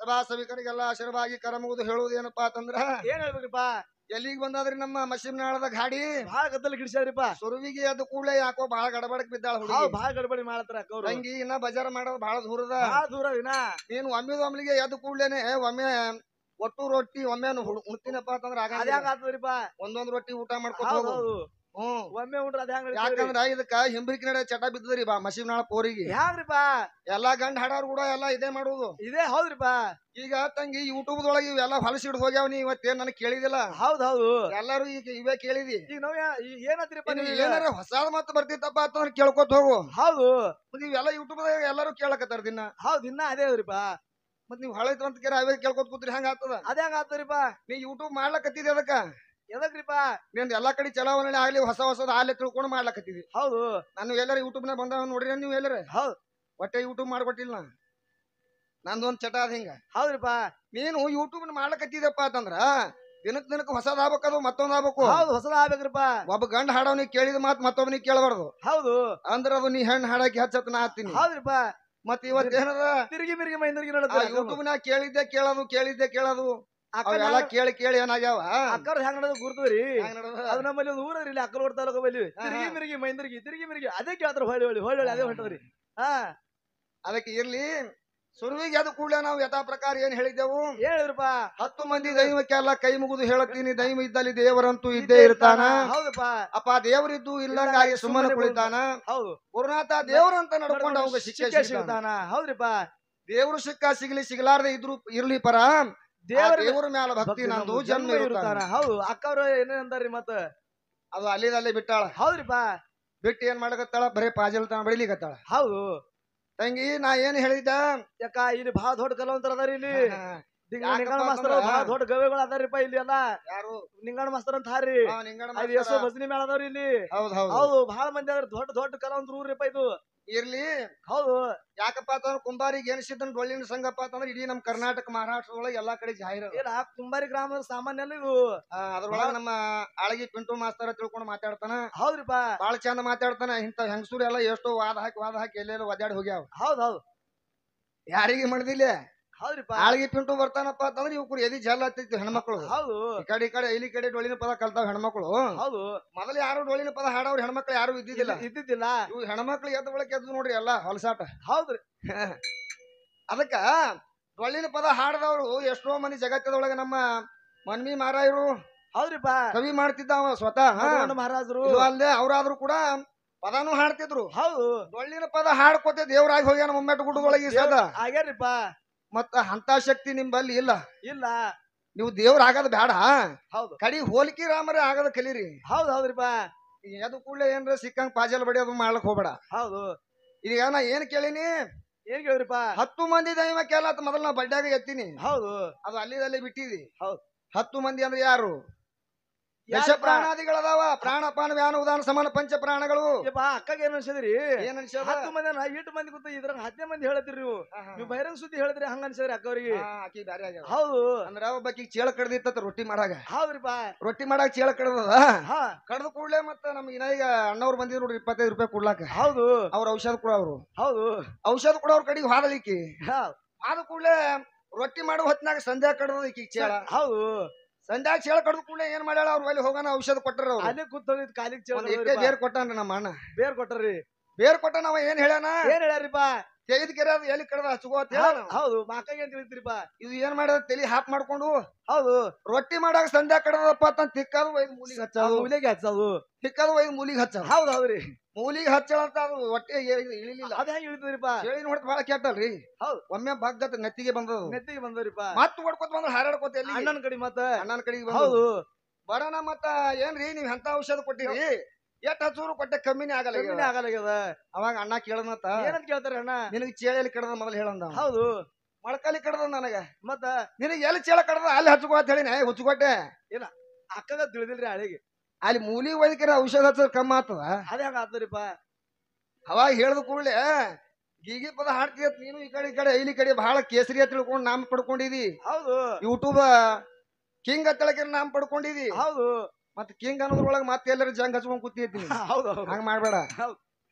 ಸಭಾ ಸಭಿಕರಿಗೆಲ್ಲ ಆಶೀರ್ವಾಗಿ ಕರ ಮುಗಿದು ಏನಪ್ಪ ಅಂತಂದ್ರ ಏನ್ ಹೇಳ್ಬೇಕ್ರಿಪ್ಪ ಎಲ್ಲಿಗೆ ಬಂದಾದ್ರಿ ನಮ್ಮ ಮಶಿಮ್ನಾಳದ ಗಾಡಿ ಬಾಳ ಗದ್ದಲ ಗಿಡಿಸ್ಯಾದ್ರಿಪ್ಪ ಸುರುವಿಗೆ ಅದು ಕೂಡಲೇ ಯಾಕೋ ಬಾಳ ಗಡಬಡಕ್ ಬಿದ್ದಾಳ ಹುಡುಗಿ ಬಾಳ ಗಡಬಡಿ ಮಾಡತ್ರ ಹಂಗಿ ಇನ್ನ ಬಜಾರ್ ಮಾಡೋದು ಬಾಳ ದೂರದ ನೀನು ದೂರ ನೀನು ನೀನ್ ಒಮ್ಮಿಗೆ ಎದ್ದು ಕೂಡ್ಲೇನೆ ಒಮ್ಮೆ ಒಟ್ಟು ರೊಟ್ಟಿ ಒಮ್ಮೆ ಹುಡ್ತೀನಪ್ಪ ಅಂತಂದ್ರೆ ಒಂದೊಂದ್ ರೊಟ್ಟಿ ಊಟ ಮಾಡ್ಕೊಂಡು ಒಮ್ಮೆ ಉಂಡ್ರ ಯಾಕಂದ್ರ ಇದಕ್ಕ ಹಿಂಬ್ರಿಕ್ ನಡೆ ಚಟ ಬಿದ್ದದ್ರಿ ಬಾ ಮಸೀಬ್ನಾಳ ಪೋರಿಗೆ ಹ್ಯಾಂಗ್ರಿಪಾ ಎಲ್ಲಾ ಗಂಡ ಹಾಡಾರ್ ಕೂಡ ಎಲ್ಲಾ ಇದೇ ಮಾಡುದು ಇದೇ ಹೌದ್ರಿಪಾ ಈಗ ತಂಗಿ ಯೂಟ್ಯೂಬ್ ದೊಳಗೆ ಇವೆಲ್ಲ ಹೊಲಸಿಡ್ ಹೋಗ್ಯಾವ ನೀ ಇವತ್ತೇನ್ ನನಗೆ ಕೇಳಿದಿಲ್ಲ ಹೌದ್ ಹೌದು ಎಲ್ಲಾರು ಈಗ ಇವೇ ಕೇಳಿದಿ ಈಗ ನಾವ್ ಏನತ್ರಿಪ್ಪ ಏನಾರ ಹೊಸಾದ ಮಾತು ಬರ್ತಿತ್ತಪ್ಪ ಅಂತ ಕೇಳ್ಕೊತ ಹೋಗು ಹೌದು ಮತ್ ನೀವೆಲ್ಲ ಯೂಟ್ಯೂಬ್ ಎಲ್ಲಾರು ಕೇಳಕತ್ತಾರ ದಿನ ಹೌದು ಇನ್ನ ಅದೇ ಹೌದ್ರಿಪಾ ಮತ್ ನೀವ್ ಹಳೈತ್ರ ಅಂತ ಕೇರ ಅವೇ ಕೇಳ್ಕೊತ ಕೂತ್ರಿ ಹೆಂಗ ಆಗ್ತದ ಅದ ಹೆಂಗ್ ಆತರಿಪ್ಪ ನೀ ಯೂಟ್ಯೂಬ್ ಮಾಡ್ಲಕತ್ತಿದ್ದೆ ಅದಕ್ಕ ಎಲ್ಲಾ ಕಡೆ ಚಲಾವಣೆ ಆಗ್ಲಿ ಹೊಸ ಹೊಸದ ಆಗ್ಲಿ ತಿಳ್ಕೊಂಡು ಮಾಡ್ಲಕತ್ತಿದ್ವಿ ಹೌದು ನಾನು ಎಲ್ಲರ ಯೂಟ್ಯೂಬ್ನ ಬಂದ ನೋಡ್ರಿ ನೀವು ಎಲ್ಲರ ಹೌದು ಒಟ್ಟೆ ಯೂಟ್ಯೂಬ್ ಮಾಡ್ಕೊಟ್ಟಿಲ್ಲ ನಾನು ನಂದೊಂದು ಚಟ ಅದ ಹಿಂಗ ಹೌದ್ರಿಪಾ ನೀನು ಯೂಟ್ಯೂಬ್ನ ಮಾಡ್ಲಕತ್ತಿದಪ್ಪ ಅಂತಂದ್ರ ದಿನಕ್ ದಿನಕ್ಕೆ ಹೊಸದ ಆಗ್ಬೇಕದು ಮತ್ತೊಂದ್ ಆಗ್ಬೇಕು ಹೌದು ಹೊಸದ ಆಗ್ಬೇಕ್ರಪ್ಪ ಒಬ್ಬ ಗಂಡ ಹಾಡವನಿಗೆ ಕೇಳಿದ ಮಾತು ಮತ್ತೊಬ್ಬನಿಗೆ ಕೇಳಬಾರ್ದು ಹೌದು ಅಂದ್ರ ಅದು ನೀ ಹೆಣ್ಣು ಹಾಡಕ್ಕೆ ಹಚ್ಚತ್ ನಾ ಹತ್ತೀನಿ ಹೌದ್ರಿಪ ಮತ್ ಇವತ್ತೇನದ ತಿರುಗಿ ಮಿರ್ಗಿ ಮೈಂದಿರ್ಗಿ ಯೂಟ್ಯೂಬ್ ಯೂಟ್ಯೂಬ್ನಾಗ ಕೇಳಿದ್ದೆ ಕೇಳೋದು ಕೇಳಿದ್ದೆ ಕೇಳೋದು ಅವೆಲ್ಲ ಕೇಳಿ ಕೇಳಿ ಏನಾಗ್ಯಾವ ಅಕ್ಕರ್ ಹೆಂಗ್ ನಡೆದು ಗುರ್ತದ್ರಿ ಅದು ನಮ್ಮಲ್ಲಿ ಒಂದು ಊರದ್ರಿ ಇಲ್ಲಿ ಅಕ್ಕರ್ ಹೊಡ್ತಾ ಬಲ್ಲಿ ತಿರುಗಿ ಮಿರುಗಿ ಮೈಂದ್ರಿಗಿ ತಿರುಗಿ ಮಿರುಗಿ ಅದೇ ಕೇಳ್ತಾರ ಹೊಳ್ಳಿ ಹೊಳಿ ಹೊಳ್ಳಿ ಅದೇ ಹೊಂಟೋರಿ ಹಾ ಅದಕ್ಕೆ ಇರ್ಲಿ ಸುರುವಿಗೆ ಅದು ಕೂಡಲೇ ನಾವು ಯಥಾ ಪ್ರಕಾರ ಏನ್ ಹೇಳಿದೆವು ಹೇಳಿದ್ರಪ್ಪ ಹತ್ತು ಮಂದಿ ದೈವಕ್ಕೆಲ್ಲ ಕೈ ಮುಗಿದು ಹೇಳತ್ತೀನಿ ದೈವ ಇದ್ದಲ್ಲಿ ದೇವರಂತೂ ಇದ್ದೇ ಇರ್ತಾನ ಹೌದಪ್ಪ ಅಪ್ಪ ದೇವರಿದ್ದು ಇಲ್ಲಂಗಾಗಿ ಸುಮ್ಮನೆ ಕುಳಿತಾನ ಹೌದು ಗುರುನಾಥ ದೇವರಂತ ನಡ್ಕೊಂಡು ಅವಾಗ ಶಿಕ್ಷೆ ಸಿಗ್ತಾನ ಹೌದ್ರಿಪ್ಪ ದೇವರು ಸಿಕ್ಕ ಸಿಗ್ಲಿ ಸಿಗ್ಲಾರ್ದೆ ಇದ್ರು ಇರ್ಲಿ ಪರ ದೇವರ ಮ್ಯಾಲ ಭಕ್ತಿ ನಂದು ಜನ್ಮ ಇರುತ್ತಾನ ಹೌದು ಅಕ್ಕವ್ರ ಏನೇ ಅಂತಾರ್ರಿ ಮತ್ತ ಅದು ಅಲ್ಲೇ ಬಿಟ್ಟಾಳ ಬಾ ಬಿಟ್ಟು ಏನ್ ಮಾಡಕತ್ತಾಳ ಬರೀ ಪಾಜಲ್ತನ ಕತ್ತಾಳ ಹೌದು ತಂಗಿ ನಾ ಏನ್ ಹೇಳಿದ್ದ ಯಾಕ ಇಲ್ಲಿ ಬಹಳ ದೊಡ್ಡ ಕಲವಂತರ ಅದಾರ ಇಲ್ಲಿ ನಿಂಗಣ ಮಾಸ್ತರ್ ಬಹಳ ದೊಡ್ಡ ಗವೆಗಳು ಅದಾರಿಪ್ಪ ಇಲ್ಲಿ ಎಲ್ಲ ಯಾರು ನಿಂಗಣ ಮಾಸ್ತರ್ ಅಂತ ಹಾರಿ ಅದು ಭಜನಿ ಮೇಳ ಅದಾವ್ರಿ ಇಲ್ಲಿ ಹೌದು ಹೌದು ಬಹಳ ಮಂದಿ ಅದ್ರ ದೊಡ್ಡ ದೊಡ್ಡ ಕಲವಂತರ ಊರ್ರಿಪ್ಪ ಇದು ಇರ್ಲಿ ಹೌದು ಯಾಕಪ್ಪ ಅಂತಂದ್ರೆ ಕುಂಬಾರಿಗೆ ಎನಿಸಿದ್ದನ್ ಡೊಳ್ಳಿನ ಸಂಘಪ್ಪ ಅಂತಂದ್ರೆ ಇಡೀ ನಮ್ಮ ಕರ್ನಾಟಕ ಮಹಾರಾಷ್ಟ್ರ ಎಲ್ಲಾ ಕಡೆ ಜಾಹೀರ ಕುಂಬಾರಿ ಗ್ರಾಮದ ಸಾಮಾನ್ಯ ಅಲ್ಲ ಅದ್ರೊಳಗ ನಮ್ಮ ಆಳಗಿ ಪಿಂಟು ಮಾಸ್ತರ ತಿಳ್ಕೊಂಡು ಮಾತಾಡ್ತಾನ ಹೌದ್ರಿಪ್ಪ ಬಾಳ ಚಂದ ಮಾತಾಡ್ತಾನ ಇಂತ ಹೆಂಗಸೂರ್ ಎಲ್ಲ ಎಷ್ಟೋ ವಾದ ಹಾಕಿ ವಾದ ಹಾಕಿ ಎಲ್ಲೆಲ್ಲೋ ಒದ್ದಾಡಿ ಹೋಗ್ಯಾವ ಹೌದ್ ಹೌದ್ ಯಾರಿಗೆ ಮಾಡ್ದಿಲ್ಲ ಪಿಂಟು ಬರ್ತಾನಪ್ಪ ಅಂತಂದ್ರೆ ಕುರಿ ಎದಿ ಜಲ್ ಹೆಣ್ಮಕ್ಳು ಹೌದು ಈ ಕಡೆ ಕಡೆ ಇಲ್ಲಿ ಕಡೆ ಡೊಳಿನ ಪದ ಕಲ್ತಾವ ಹೆಣ್ಮಕ್ಳು ಹೌದು ಮೊದಲು ಯಾರು ಡೊಳಿನ ಪದ ಹಾಡವ್ರ ಹೆಣ್ಮಕ್ಳು ಯಾರು ಇದ್ದಿದ್ದಿಲ್ಲ ಇದ್ದಿದ್ದಿಲ್ಲ ಇವ್ ಹೆಣ್ಮಕ್ಳು ಎದ್ದ ಬಳಕೆ ಎದ್ದು ನೋಡ್ರಿ ಎಲ್ಲ ಹೊಲಸಾಟ ಹೌದ್ರಿ ಅದಕ್ಕ ಡೊಳ್ಳಿನ ಪದ ಹಾಡದವ್ರು ಎಷ್ಟೋ ಮಂದಿ ಜಗತ್ತದೊಳಗ ನಮ್ಮ ಮನ್ವಿ ಹೌದ್ರಿ ಹೌದ್ರಿಪ್ಪ ಕವಿ ಮಾಡ್ತಿದ್ದ ಸ್ವತಃ ಮಹಾರಾಜರು ಅಲ್ಲದೆ ಅವರಾದ್ರೂ ಕೂಡ ಪದಾನು ಹಾಡ್ತಿದ್ರು ಹೌದು ಡೊಳ್ಳಿನ ಪದ ಹಾಡ್ಕೋತೆ ದೇವ್ರಾಗಿ ಹೋಗ್ಯಾನ ಒಮ್ಮೆಟ್ಟು ಗುಡ್ಡಗಳಿಗೆ ಆಗ್ಯಾರಿಪ್ಪ ಮತ್ತ ಅಂತ ಶಕ್ತಿ ನಿಂಬಲ್ಲಿ ಇಲ್ಲ ಇಲ್ಲ ನೀವು ದೇವ್ರ ಆಗದ ಬೇಡ ಹೌದು ಕಡಿ ಹೋಲಿಕೆ ರಾಮರೇ ಆಗದ ಕಲೀರಿ ಹೌದು ಹೌದ್ರಿಪ ಅದು ಕೂಡಲೇ ಏನ್ರ ಸಿಕ್ಕಂಗ್ ಪಾಜಲ್ ಬಡಿ ಅದು ಮಾಡ್ಲಕ್ ಹೋಗ್ಬೇಡ ಹೌದು ಈಗ ನಾ ಏನ್ ಕೇಳಿನಿ ಏನ್ ಕೇಳ್ರಿಪ ಹತ್ತು ಮಂದಿ ದೈವ ಕೇಳ ಮೊದಲು ನಾ ಬಡ್ಡ್ಯಾಗ ಎತ್ತೀನಿ ಹೌದು ಅದು ಅಲ್ಲಿ ಬಿಟ್ಟಿದಿ ಹೌದು ಹತ್ತು ಮಂದಿ ಅಂದ್ರೆ ಯಾರು ದಶ ಪ್ರಾಣಾದಿಗಳದಾವ ಪ್ರಾಣಪಾನ ವ್ಯಾನ ಉದಾನ ಸಮಾನ ಪಂಚ ಪ್ರಾಣಗಳು ಅಕ್ಕಗೆ ಏನ್ ಅನ್ಸಿದ್ರಿ ಏನ್ ಹತ್ತು ಮಂದಿ ಎಂಟು ಮಂದಿ ಗೊತ್ತ ಇದ್ರ ಹದಿನೈದು ಮಂದಿ ನೀವು ನೀವು ಬಹಿರಂಗ ಸುದ್ದಿ ಹೇಳಿದ್ರಿ ಹಂಗ ಅನ್ಸಿದ್ರಿ ಅಕ್ಕವರಿಗೆ ಹೌದು ಅಂದ್ರ ಒಬ್ಬಾಕಿ ಚೇಳ ಕಡ್ದಿತ್ತ ರೊಟ್ಟಿ ಮಾಡಾಗ ಬಾ ರೊಟ್ಟಿ ಮಾಡಾಗ ಚೇಳ ಕಡ್ದದ ಕಡ್ದು ಕೂಡ್ಲೆ ಮತ್ತ ನಮ್ ಈಗ ಅಣ್ಣವ್ರು ಬಂದಿದ್ರು ನೋಡ್ರಿ ಇಪ್ಪತ್ತೈದು ರೂಪಾಯಿ ಕೊಡ್ಲಾಕ ಹೌದು ಅವ್ರ ಔಷಧ ಕೂಡ ಅವ್ರು ಹೌದು ಔಷಧ ಕೂಡ ಅವ್ರ ಕಡೆಗೆ ಹಾದಲಿಕ್ಕಿ ಹಾದ ಕೂಡಲೇ ರೊಟ್ಟಿ ಮಾಡೋ ಹೊತ್ತಿನಾಗ ಸಂಧ್ಯಾ ಕಡ್ದದ ಈಕಿಗೆ ಚೇಳ ಹೌದು ಸಂಧ್ಯಾಗ ಚೇಳ ಕಡ್ದು ಕೂಡ ಏನ್ ಮಾಡ್ಯಾಳ ಅವ್ರ ಒಲಿ ಹೋಗೋಣ ಔಷಧ ಕೊಟ್ಟರ ಅವ್ರು ಅಲ್ಲಿ ಕೂತ್ಕೊಂಡಿದ್ ಕಾಲಿಗೆ ಚೇಳ ಬೇರ್ ಕೊಟ್ಟಾನ ನಮ್ಮ ಅಣ್ಣ ಬೇರ್ ಕೊಟ್ಟರಿ ಬೇರ್ ಕೊಟ್ಟ ನಾವ ಏನ್ ಹೇಳ್ಯಾನ ಏನ್ ಹೇಳ್ಯಾರಿಪ್ಪ ತೆಗೆದ ಕೆರೆ ಎಲ್ಲಿ ಕಡದ ಹಚ್ಕೋ ಅಂತ ಹೇಳ ಹೌದು ಮಾಕಾಗಿ ಅಂತ ಇದು ಏನ್ ಮಾಡ್ಯಾರ ತಲಿ ಹಾಪ್ ಮಾಡ್ಕೊಂಡು ಹೌದು ರೊಟ್ಟಿ ಮಾಡಾಗ ಸಂಧ್ಯಾ ಕಡದಪ್ಪ ಅಂತ ತಿಕ್ಕದು ಒಯ್ದು ಮೂಲಿಗೆ ಹಚ್ಚೋದು ಮೂಲಿಗೆ ಹಚ್ಚೋದು ತಿಕ್ಕದು ಒಯ್ದು ಮೂಲಿಗೆ ಹಚ್ಚೋದು ಹೌದು ಹೌದ್ರಿ ಮೂಲಿಗೆ ಹಚ್ಚಳಂತ ಅದು ಹೊಟ್ಟೆ ಇಳಿಲಿಲ್ಲ ಅದೇ ಹೆಂಗ್ ಇಳಿದ್ರಿಪ್ಪ ಹೇಳಿ ನೋಡಕ್ ಬಹಳ ಕೆಟ್ಟಲ್ರಿ ಹೌದು ಒಮ್ಮೆ ಬಗ್ಗತ್ ನೆತ್ತಿಗೆ ಬಂದದ ನೆತ್ತಿಗೆ ಬಂದ್ರಿಪ್ಪ ಮತ್ ಹೊಡ್ಕೋತ ಬಂದ್ರ ಹಾರಾಡ್ಕೋತ ಎಲ್ಲಿ ಅಣ್ಣನ ಕಡೆ ಮತ್ತ ಅಣ್ಣನ ಕಡೆಗೆ ಹೌದು ಬರೋಣ ಮತ್ತ ಏನ್ರಿ ನೀವ್ ಎಂತ ಔಷಧ ಕೊಟ್ಟಿರಿ ಎಟ್ ಹಸೂರು ಕೊಟ್ಟೆ ಕಮ್ಮಿನೇ ಆಗಲ್ಲ ಕಮ್ಮಿನೇ ಆಗಲ್ಲ ಅವಾಗ ಅಣ್ಣ ಕೇಳದತ್ತ ಏನಂತ ಕೇಳ್ತಾರ ಅಣ್ಣ ನಿನಗೆ ಚೇಳಲ್ಲಿ ಕಡದ ಮೊದಲು ಹೇಳಂದ ಹೌದು ಮೊಳಕಾಲಿ ಕಡದ ನನಗ ಮತ್ತ ನಿನಗೆ ಎಲ್ಲಿ ಚೇಳ ಕಡದ ಅಲ್ಲಿ ಹಚ್ಕೋ ಅಂತ ಹೇಳಿ ಹುಚ್ಚುಕೊಟ್ಟೆ ಇಲ್ಲ ಅಕ್ಕಗ ತಿಳಿದಿಲ್ರಿ ಹಳಿಗೆ ಅಲ್ಲಿ ಮೂಲಿ ವೈದ್ಯರ ಔಷಧ ಹಚ್ಚ ಕಮ್ಮಿ ಆಗ್ತದ ಅದೇ ಆತದ್ರಿಪ್ಪ ಅವಾಗ ಹೇಳ್ದ ಕೂಡಲೇ ಗೀಗಿ ಪದ ಹಾಡ್ತೀಯ ನೀನು ಈ ಕಡೆ ಈ ಕಡೆ ಐಲಿ ಕಡೆ ಬಹಳ ಕೇಸರಿ ತಿಳ್ಕೊಂಡು ನಾಮ ಪಡ್ಕೊಂಡಿದಿ ಹೌದು ಯೂಟ್ಯೂಬ್ ಕಿಂಗ್ ಅತ್ತಳಕ್ಕೆ ನಾಮ ಪಡ್ಕೊಂಡಿದಿ ಹೌದು ಮತ್ತೆ ಕಿಂಗ್ ಅನ್ನೋದ್ರೊಳಗ ಮತ್ತೆ ಎಲ್ಲರೂ ಜಂಗ್ ಹಚ್ಕೊಂಡ್ ಕೂತಿರ್ತೀನಿ ಹೌದು ಹಂಗ ಮಾಡ್ಬೇಡ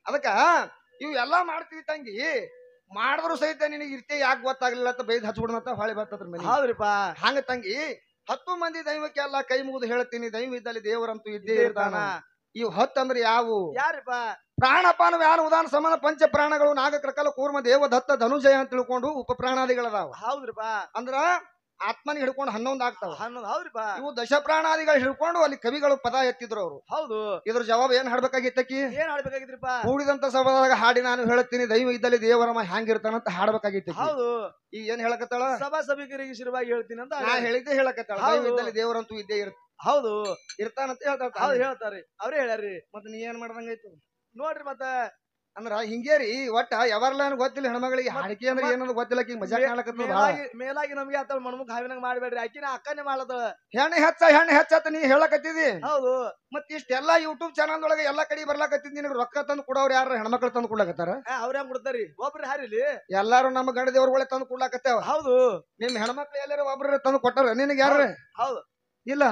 ಅದಕ್ಕ ಇವೆಲ್ಲ ಎಲ್ಲಾ ಮಾಡ್ತೀವಿ ತಂಗಿ ಮಾಡಿದ್ರು ಸಹಿತ ನಿನಗೆ ಇರ್ತೇ ಯಾಕೆ ಗೊತ್ತಾಗ್ಲಿಲ್ಲ ಅಂತ ಬೈದ್ ಹಚ್ಬಿಡ್ದಂತ ಹೊಳೆ ಬರ್ತದ್ರ ಮೇಲೆ ಹೌದ್ರಿಪ್ಪ ಹಂಗ ತಂಗಿ ಹತ್ತು ಮಂದಿ ದೈವಕ್ಕೆಲ್ಲ ಕೈ ಮುಗಿದು ಹೇಳ್ತೀನಿ ದೈವ ಇದ್ದಲ್ಲಿ ದೇವರಂತೂ ಇದ್ದೇ ಇರ್ತಾನ ಇವು ಹತ್ತು ಅಂದ್ರೆ ಯಾವು ಬಾ ಪ್ರಾಣಪಾನ ಯಾರು ಉದಾಹರಣ ಸಮಾನ ಪಂಚ ಪ್ರಾಣಗಳು ನಾಗಕ್ರಕಲ ಕೂರ್ಮ ದೇವ ದತ್ತ ಧನುಜಯ ಅಂತ ತಿಳ್ಕೊಂಡು ಉಪ ಪ್ರಾಣಾದಿಗಳದಾವ ಬಾ ಅಂದ್ರ ಆತ್ಮನ ಹಿಡ್ಕೊಂಡು ಹನ್ನೊಂದು ಆಗ್ತಾವ ಹನ್ನೊಂದು ಹೌದ್ರಿಪಾ ಇವು ದಶಪ್ರಾಣಾದಿಗಳು ಹಿಡ್ಕೊಂಡು ಅಲ್ಲಿ ಕವಿಗಳು ಪದ ಎತ್ತಿದ್ರು ಅವರು ಹೌದು ಇದ್ರ ಜವಾಬ್ ಏನ್ ಹಾಡ್ಬೇಕಾಗಿತ್ತಕ್ಕಿ ಏನ್ ಹಾಡ್ಬೇಕಾಗಿದ್ರಿಪ್ಪ ಕೂಡಿದಂತ ಸಭಾದಾಗ ಹಾಡಿ ನಾನು ಹೇಳ್ತೀನಿ ದೈವ ಇದ್ದಲ್ಲಿ ದೇವರಮ್ಮ ಅಂತ ಹಾಡ್ಬೇಕಾಗಿತ್ತು ಹೌದು ಈಗ ಏನ್ ಹೇಳಕತ್ತಾಳ ಸಭಾ ಸಭಿಕರಿಗೆ ಶಿರವಾಗಿ ಹೇಳ್ತೀನಿ ಅಂತ ನಾ ಹೇಳಿದ್ದೆ ಹೇಳಕತ್ತಾಳ ದೈವ ಇದ್ದಲ್ಲಿ ದೇವರಂತೂ ಇದ್ದೇ ಇರ್ತ ಹೌದು ಇರ್ತಾನಂತ ಹೇಳ್ತಾರ ಹೌದು ಹೇಳ್ತಾರ್ರಿ ಅವ್ರೇ ಹೇಳ್ಯಾರ್ರಿ ಮತ್ತೆ ನೀ ಏನ್ ಮಾಡ್ದಂಗಾಯ್ತು ನೋಡ್ರಿ ಮತ್ತೆ ಅಂದ್ರ ಹಿಂಗೇರಿ ಒಟ್ಟ ಯಾವಾಗ್ಲಾನು ಗೊತ್ತಿಲ್ಲ ಹೆಣ್ಮಗಳಿಗೆ ಹಾಡಿಕೆ ಅಂದ್ರೆ ಏನಂದ್ರೆ ಗೊತ್ತಿಲ್ಲ ಈಗ ಮಜಾ ಮೇಲಾಗಿ ಮೇಲಾಗಿ ನಮ್ಗೆ ಆತಳ ಮಣ್ಮುಖ ಹಾವಿನಂಗ್ ಮಾಡ್ಬೇಡ್ರಿ ಆಕಿನ ಅಕ್ಕನೆ ಮಾಡದ ಹೆಣ್ಣು ಹೆಚ್ಚ ಹೆಣ್ಣು ಹೆಚ್ಚಾತ ನೀ ಹೇಳಕತ್ತಿದಿ ಹೌದು ಮತ್ ಇಷ್ಟೆಲ್ಲ ಯೂಟ್ಯೂಬ್ ಚಾನಲ್ ಒಳಗೆ ಎಲ್ಲಾ ಕಡೆ ಬರ್ಲಾಕತ್ತಿದ್ ನಿನಗೆ ರೊಕ್ಕ ತಂದು ಕೊಡೋರು ಯಾರು ಹೆಣ್ಮಕ್ಳು ತಂದು ಕೊಡ್ಲಾಕತ್ತಾರ ಅವ್ರ ಹೆಂಗ್ ಕೊಡ್ತಾರಿ ಒಬ್ರು ಹಾರಿಲಿ ಎಲ್ಲಾರು ನಮ್ಮ ಗಂಡ ತಂದು ಕೊಡ್ಲಾಕತ್ತೇವ ಹೌದು ನಿಮ್ ಹೆಣ್ಮಕ್ಳು ಎಲ್ಲಾರು ಒಬ್ರು ತಂದು ಕೊಟ್ಟಾರ ನಿನಗೆ ಯಾರು ಹೌದು ಇಲ್ಲ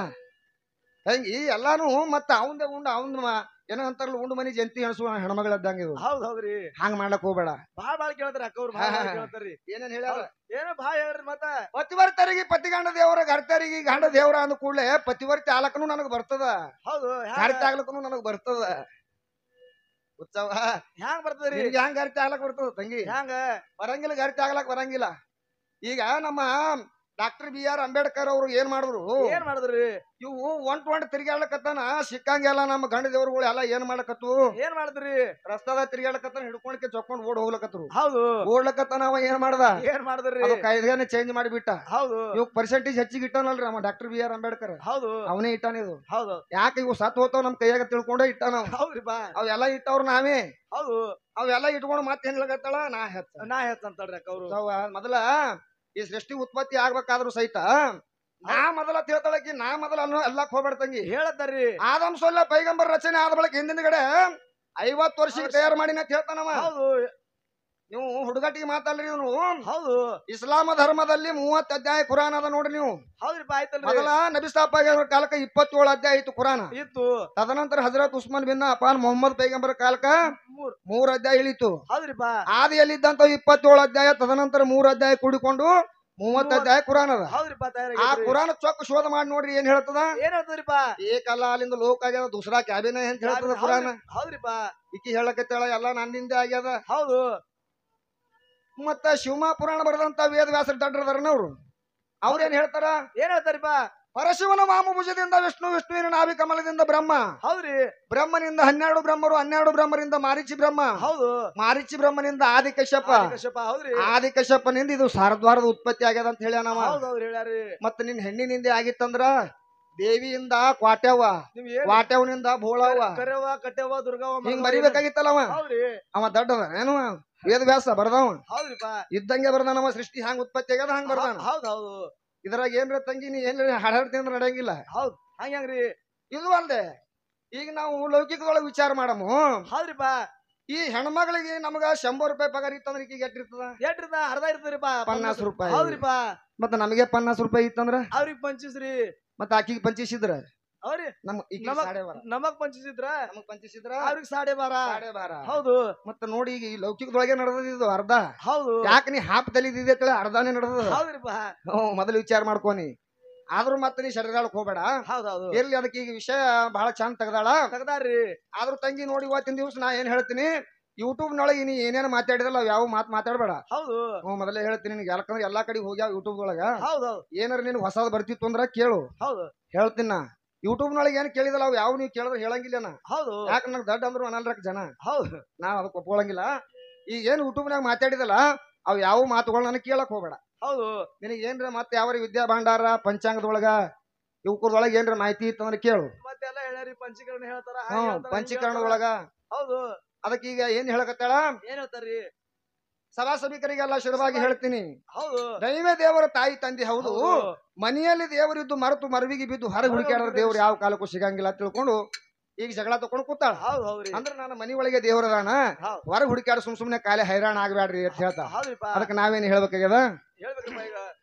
ಹೆಂಗೆ ಈ ಎಲ್ಲಾನು ಮತ್ತ ಅವಂದೆ ಉಂಡ ಅವನ್ ಏನೋ ಅಂತಾರಲ್ಲ ಉಂಡು ಮನಿ ಜಂತಿ ಅನಿಸುವ ಹೆಣ್ಮಗಳ ಹೌದ್ ಹೌದ್ರಿ ಹಂಗ ಮಾಡಕ್ ಹೋಗ್ಬೇಡ ಬಾಳ್ ಬಾಳ್ ಕೇಳ್ತಾರ ಅಕ್ಕವ್ರು ಬಾಳ್ ಬಾಳ್ ಕೇಳ್ತಾರ್ರಿ ಏನೇನ್ ಹೇಳ್ಯಾರ ಏನೋ ಬಾ ಹೇಳ್ರಿ ಮತ್ತ ಪತಿವರ್ತರಿಗೆ ಗಂಡ ದೇವರ ಗರ್ತರಿಗೆ ಗಂಡ ದೇವ್ರ ಅಂದ ಕೂಡಲೇ ಪತಿವರ್ತಿ ಆಲಕನು ನನಗ್ ಬರ್ತದ ಹೌದು ಗರ್ತ ಆಗ್ಲಕ್ಕನು ನನಗ್ ಬರ್ತದ ಉತ್ಸವ ಹ್ಯಾಂಗ ಬರ್ತದ್ರಿ ಈಗ ಹ್ಯಾಂಗ ಗರ್ತಿ ಆಗ್ಲಕ್ ಬರ್ತದ ತಂಗಿ ಹ್ಯಾಂಗ ಬರಂಗಿಲ್ಲ ಗರ್ತಿ ಆಗ್ಲಕ್ ಬರಂಗಿಲ್ಲ ಈಗ ನಮ್ಮ ಡಾಕ್ಟರ್ ಬಿ ಆರ್ ಅಂಬೇಡ್ಕರ್ ಅವರು ಏನ್ ಮಾಡಿದ್ರು ಏನ್ ಮಾಡಿದ್ರಿ ಇವು ಒಂಟ್ ಒಂಟ್ ತಿರ್ಗಾಡ್ಲಕತ್ತಾನ ಸಿಕ್ಕಂಗೆಲ್ಲ ನಮ್ಮ ಗಂಡ ದೇವ್ರುಗಳು ಎಲ್ಲ ಏನ್ ಮಾಡಕತ್ತು ಏನ್ ಮಾಡಿದ್ರಿ ರಸ್ತಾದ ತಿರ್ಗಾಡ್ಲಕತ್ತಾನ ಹಿಡ್ಕೊಂಡ್ಕೆ ಜೊಕ್ಕೊಂಡ್ ಓಡ್ ಹೋಗ್ಲಕತ್ರು ಹೌದು ಓಡ್ಲಕತ್ತಾನ ಅವ ಏನ್ ಮಾಡ್ದ ಏನ್ ಮಾಡಿದ್ರಿ ಕಾಯ್ದೆನ ಚೇಂಜ್ ಮಾಡಿಬಿಟ್ಟ ಹೌದು ಇವ್ ಪರ್ಸೆಂಟೇಜ್ ಹೆಚ್ಚಿಗೆ ಇಟ್ಟಾನಲ್ರಿ ಅವ ಡಾಕ್ಟರ್ ಬಿ ಆರ್ ಅಂಬೇಡ್ಕರ್ ಹೌದು ಅವನೇ ಇಟ್ಟಾನ ಇದು ಹೌದು ಯಾಕೆ ಇವು ಸತ್ ಹೋತಾವ್ ನಮ್ ಕೈಯಾಗ ನಾವು ಇಟ್ಟಾನ ಬಾ ಅವೆಲ್ಲ ಇಟ್ಟವ್ರು ನಾವೇ ಹೌದು ಅವೆಲ್ಲ ಇಟ್ಕೊಂಡ್ ಮತ್ತೆ ಹೆಂಗ್ಲಕತ್ತಾಳ ನಾ ಹೆತ್ತ ನಾ ಹೆತ್ತ ಅಂತಾಳ್ರಿ ಅವರು ಮೊದಲ ಈ ಸೃಷ್ಟಿ ಉತ್ಪತ್ತಿ ಆಗ್ಬೇಕಾದ್ರೂ ಸಹಿತ ನಾ ಮೊದಲ ತಿಳ್ತಾಳಕಿ ನಾ ಮೊದಲ ಅನ್ನೋ ಎಲ್ಲಕ್ ಹೋಗ್ಬೇಡ ತಂಗಿ ಹೇಳತ್ತರಿ ಸೊಲ್ಲ ಪೈಗಂಬರ್ ರಚನೆ ಆದ ಬಳಿಕ ಹಿಂದಿನ ಕಡೆ ಐವತ್ತು ವರ್ಷಕ್ಕೆ ತಯಾರು ಮಾಡಿನ ಹೇಳ್ತಾನವ ನೀವು ಹುಡುಗಟ್ಟಿಗೆ ಮಾತಲ್ರಿ ನೀವು ಹೌದು ಇಸ್ಲಾಮ ಧರ್ಮದಲ್ಲಿ ಮೂವತ್ತು ಅಧ್ಯಾಯ ಕುರಾನ್ ಅದ ನೋಡ್ರಿ ನೀವು ಹೌದ್ರಿ ಆಯ್ತಲ್ಲ ಮೊದಲ ನಬಿಸ್ತಾಪ ಕಾಲಕ್ಕೆ ಇಪ್ಪತ್ತೇಳು ಅಧ್ಯಾಯ ಇತ್ತು ಕುರಾನ್ ಇತ್ತು ತದನಂತರ ಹಜರತ್ ಉಸ್ಮಾನ್ ಬಿನ್ ಅಪಾನ್ ಮೊಹಮ್ಮದ್ ಪೈಗಂಬರ ಕಾಲಕ ಮೂರ್ ಅಧ್ಯಾಯ ಇಳಿತು ಆದಿಯಲ್ಲಿ ಇದ್ದಂತ ಇಪ್ಪತ್ತೇಳು ಅಧ್ಯಾಯ ತದನಂತರ ಮೂರ್ ಅಧ್ಯಾಯ ಕೂಡಿಕೊಂಡು ಮೂವತ್ತ ಅಧ್ಯಾಯ ಕುರಾನ್ ಅದ ಆ ಕುರಾನ್ ಚೊಕ್ಕ ಶೋಧ ಮಾಡಿ ನೋಡ್ರಿ ಏನ್ ಹೇಳ್ತದ ಏನ್ ಏಕಲ್ಲ ಅಲ್ಲಿಂದ ಲೋಕ ಆಗ್ಯದ ದೂಸರಾ ಕ್ಯಾಬಿನ ಅಂತ ಹೇಳ್ತದ ಕುರಾನ್ ಹೌದ್ರಿ ಇಕ್ಕಿ ಹೇಳಕತ್ತೇಳ ಎಲ್ಲ ನನ್ನಿಂದ ಆಗ್ಯದ ಹೌದು ಮತ್ತ ಶಿವಮಾ ಪುರಾಣ ಬರೆದಂತ ವೇದ ವ್ಯಾಸರ ದಡ್ಡರದಾರನ ಅವ್ರೇನ್ ಹೇಳ್ತಾರ ಏನ್ ಹೇಳ್ತಾರಪ್ಪ ಪರಶಿವನ ವಾಮಭುಜದಿಂದ ವಿಷ್ಣು ವಿಷ್ಣುವಿನ ನಾಭಿ ಕಮಲದಿಂದ ಬ್ರಹ್ಮ ಹೌದ್ರಿ ಬ್ರಹ್ಮನಿಂದ ಹನ್ನೆರಡು ಬ್ರಹ್ಮರು ಹನ್ನೆರಡು ಬ್ರಹ್ಮರಿಂದ ಮಾರಿಚಿ ಬ್ರಹ್ಮ ಹೌದು ಮಾರಿಚಿ ಬ್ರಹ್ಮನಿಂದ ಆದಿ ಕಶ್ಯಪ ಹೌದ್ರಿ ಆದಿ ಇದು ಸಾರದ್ವಾರದ ಉತ್ಪತ್ತಿ ಆಗ್ಯದ ಅಂತ ಹೇಳ್ಯಾನ ಮತ್ತ ನಿನ್ ಹೆಣ್ಣಿನಿಂದ ಆಗಿತ್ತಂದ್ರ ದೇವಿಯಿಂದ ಕ್ವಾಟ್ಯವ್ವ ಕ್ವಾಟ್ಯವನಿಂದ ಭೋಳವ್ವ ಕರೆವ ಕಟ್ಟೆವ ಹಿಂಗ್ ಬರಿಬೇಕಾಗಿತ್ತಲ್ಲ ಅವ ಅವ ದೊಡ್ಡವ ಏನು ವೇದ ವ್ಯಾಸ ಬರ್ದವ ಇದ್ದಂಗೆ ಬರ್ದಾನವ ಸೃಷ್ಟಿ ಹ್ಯಾಂಗ್ ಉತ್ಪತ್ತಿ ಆಗ್ಯದ ಹಂಗ ಬರ್ದಾನ ಹೌದು ಇದ್ರಾಗ ಏನ್ರ ತಂಗಿ ನೀ ಏನ್ ಹಾಡಾಡ್ತೀನಿ ಅಂದ್ರೆ ನಡೆಯಂಗಿಲ್ಲ ಹೌದ್ ಹಂಗ್ರಿ ಇದು ಒಂದೇ ಈಗ ನಾವು ಲೌಕಿಕದೊಳಗೆ ವಿಚಾರ ಮಾಡಮು ಹೌದ್ರಿಪ್ಪ ಈ ಹೆಣ್ಮಗಳಿಗೆ ನಮಗ ಶಂಬರ್ ರೂಪಾಯಿ ಪಗಾರ ಇತ್ತಂದ್ರ ಈಗ ಎಟ್ಟಿರ್ತದ ಎಟ್ಟಿರ್ತದ ಅರ್ಧ ಇರ್ತದ್ರಿಪ ಪನ್ನಾಸ್ ರೂಪಾಯಿ ಹೌದ್ರಿಪ್ಪ ಮತ್ತ ನಮಗೆ ಪನ್ನಾಸ್ ರೂಪಾಯಿ ಇತ್ತಂದ್ರ ಅವ್ರಿಗೆ ಪಂಚಿಸ್ರಿ ಮತ್ತ ಆಕಿಗೆ ಪಂಚಿಸಿದ್ರ ಈ ನಮಗ್- ನಮಗ್ ಪಂಚಿಸಿದ್ರ ನಮಗ್ ಪಂಚಿಸಿದ್ರ ಅವ್ರಿಗೆ ಸಾಡೆ ಬಾರ ಹೌದು ಮತ್ತ ನೋಡಿ ಈಗ ಈ ಲೌಕಿಕದೊಳಗೆ ನಡೆದದ ಇದು ಅರ್ಧ ಹೌದು ಯಾಕೆ ನೀ ಹಾಪ್ ತಲಿದಿದೆ ಕಳೆ ಅರ್ಧಾನೆ ನಡೆದದ ಹೌದ್ರಿಪ್ಪ ಹ್ಮ್, ಮೊದಲು ವಿಚಾರ ಮಾಡ್ಕೊನಿ ಆದ್ರೂ ಮತ್ತೆ ನೀ ಶರೀರಾಳಕ್ ಹೋಗ್ಬೇಡ ಹೌದೌದು ಇರ್ಲಿ ಅದಕ್ಕೆ ಈಗ ವಿಷಯ ಬಹಳ ಚಂದ ತೆಗ್ದಾಳ ತೆಗ್ದಾರ್ರಿ ಆದ್ರೂ ತಂಗಿ ನೋಡಿ ಇವತ್ತಿನ ದಿವ್ಸ ನಾ ಏನ್ ಹೇಳ್ತೀನಿ ಯೂಟ್ಯೂಬ್ನೊಳಗೆ ನೀ ಏನೇನು ಮಾತಾಡಿದಲ್ಲ ಯಾವ ಮಾತು ಮಾತಾಡಬೇಡ ಹೌದು ಮೊದಲೇ ಹೇಳ್ತೀನಿ ನಿನ್ಗೆ ಯಾಕಂದ್ರೆ ಎಲ್ಲಾ ಕಡೆ ಹೋಗ್ಯಾವ ಯೂಟ್ಯೂಬ್ ಒಳಗ ಏನಾರ ನೀನು ಹೊಸದು ಬರ್ತಿತ್ತು ಅಂದ್ರ ಕೇಳು ಹೌದು ಹೇಳ್ತೀನಿ ನಾ ಯೂಟ್ಯೂಬ್ನೊಳಗೆ ಏನ್ ಕೇಳಿದಲ್ಲ ಅವು ಯಾವ ನೀವು ಕೇಳಿದ್ರೆ ಹೇಳಂಗಿಲ್ಲ ಹೌದು ಯಾಕೆ ನಂಗೆ ದೊಡ್ಡ ಅಂದ್ರು ಅನಲ್ರಕ್ ಜನ ಹೌದು ನಾವು ಅದಕ್ಕೆ ಒಪ್ಕೊಳಂಗಿಲ್ಲ ಈ ಏನು ಯೂಟ್ಯೂಬ್ನಾಗ ಮಾತಾಡಿದಲ್ಲ ಅವು ಯಾವ ಮಾತುಗಳು ನನಗೆ ಕೇಳಕ್ ಹೋಗ್ಬೇಡ ಹೌದು ನಿನಗೆ ಏನ್ರ ಮತ್ತೆ ಯಾವ ವಿದ್ಯಾ ಭಾಂಡಾರ ಪಂಚಾಂಗದೊಳಗ ಯುವಕರೊಳಗೆ ಏನ್ರ ಮಾಹಿತಿ ಇತ್ತಂದ್ರೆ ಕೇಳು ಪಂಚೀಕರಣ ಹೇಳ್ತಾರ ಪಂಚೀಕರಣದೊಳಗ ಹೌದು ಅದಕ್ಕೆ ಈಗ ಏನ್ ಹೇಳಕತ್ತಾಳ ಸಭಾ ಸಭಿಕರಿಗೆಲ್ಲ ಶುರುವಾಗಿ ಹೇಳ್ತೀನಿ ಹೌದು ದೈವ ದೇವರ ತಾಯಿ ತಂದೆ ಹೌದು ಮನೆಯಲ್ಲಿ ದೇವರಿದ್ದು ಮರತು ಮರವಿಗೆ ಬಿದ್ದು ಹೊರಗೆ ಹುಡುಕ್ಯಾಡ್ರ ದೇವ್ರು ಯಾವ ಕಾಲಕ್ಕೂ ಸಿಗಂಗಿಲ್ಲ ತಿಳ್ಕೊಂಡು ಈಗ ಜಗಳ ತಕೊಂಡು ಕೂತಾಳ ಅಂದ್ರೆ ನಾನು ಮನಿ ಒಳಗೆ ದೇವರದಾನ ಹೊರಗೆ ಹುಡುಕ್ಯಾಡ ಸುಮ್ ಸುಮ್ನೆ ಕಾಲೇ ಹೈರಾಣ ಆಗ್ಬೇಡ್ರಿ ಅಂತ ಹೇಳ್ತಾ ಅದಕ್ಕೆ ನಾವೇನ್ ಹೇಳ್ಬೇಕಾಗ್ಯದ